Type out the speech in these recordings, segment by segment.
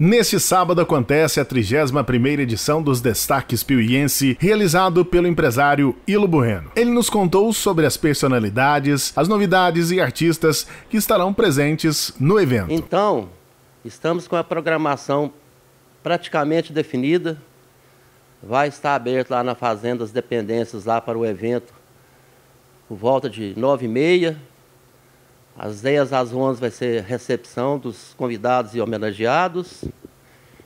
Neste sábado acontece a 31ª edição dos Destaques Piuiense, realizado pelo empresário Ilo Bueno. Ele nos contou sobre as personalidades, as novidades e artistas que estarão presentes no evento. Então, estamos com a programação praticamente definida. Vai estar aberto lá na Fazenda as dependências lá para o evento por volta de 9h30, às 10 às 11 vai ser recepção dos convidados e homenageados.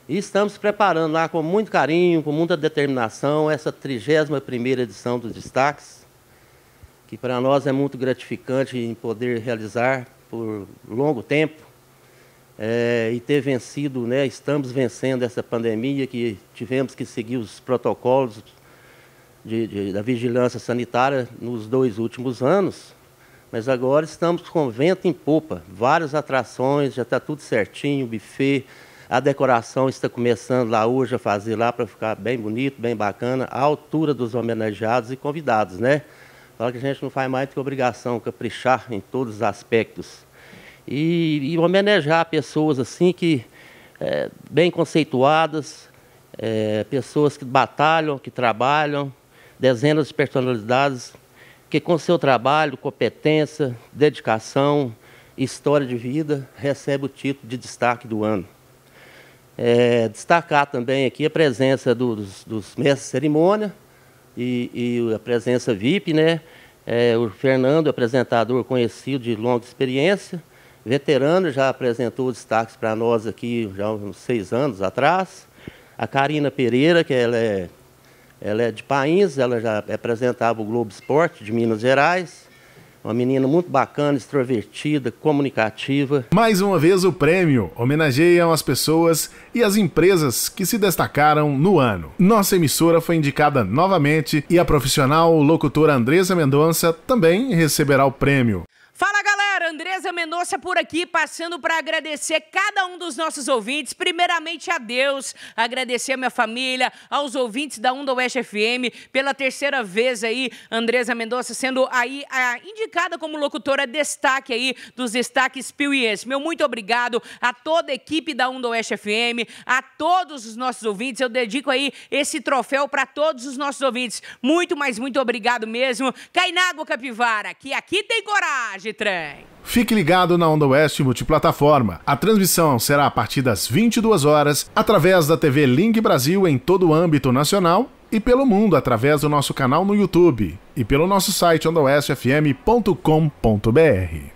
E estamos preparando lá com muito carinho, com muita determinação, essa 31ª edição dos Destaques, que para nós é muito gratificante em poder realizar por longo tempo é, e ter vencido, né, estamos vencendo essa pandemia que tivemos que seguir os protocolos de, de, da vigilância sanitária nos dois últimos anos mas agora estamos com vento em popa, várias atrações, já está tudo certinho, buffet, a decoração está começando lá hoje a fazer lá para ficar bem bonito, bem bacana, à altura dos homenageados e convidados, né? Fala que a gente não faz mais do que obrigação, caprichar em todos os aspectos. E, e homenagear pessoas assim que, é, bem conceituadas, é, pessoas que batalham, que trabalham, dezenas de personalidades que com seu trabalho, competência, dedicação, história de vida, recebe o título de destaque do ano. É, destacar também aqui a presença dos, dos mestres de cerimônia e, e, a presença VIP, né? É, o Fernando, apresentador conhecido de longa experiência, veterano, já apresentou destaques para nós aqui já uns seis anos atrás. A Karina Pereira, que ela é ela é de Pains, ela já apresentava o Globo Esporte de Minas Gerais. Uma menina muito bacana, extrovertida, comunicativa. Mais uma vez, o prêmio homenageia as pessoas e as empresas que se destacaram no ano. Nossa emissora foi indicada novamente e a profissional locutora Andresa Mendonça também receberá o prêmio. Andresa Mendonça por aqui, passando para agradecer cada um dos nossos ouvintes. Primeiramente a Deus, agradecer a minha família, aos ouvintes da Onda Oeste FM, pela terceira vez aí, Andresa Mendonça sendo aí a, indicada como locutora destaque aí dos destaques Piuiense. Meu muito obrigado a toda a equipe da Onda Oeste FM, a todos os nossos ouvintes. Eu dedico aí esse troféu para todos os nossos ouvintes. Muito, mas muito obrigado mesmo. água Capivara, que aqui tem coragem, trem. Fique ligado na Onda Oeste multiplataforma. A transmissão será a partir das 22 horas através da TV Link Brasil em todo o âmbito nacional e pelo mundo através do nosso canal no YouTube e pelo nosso site ondaoestfm.com.br.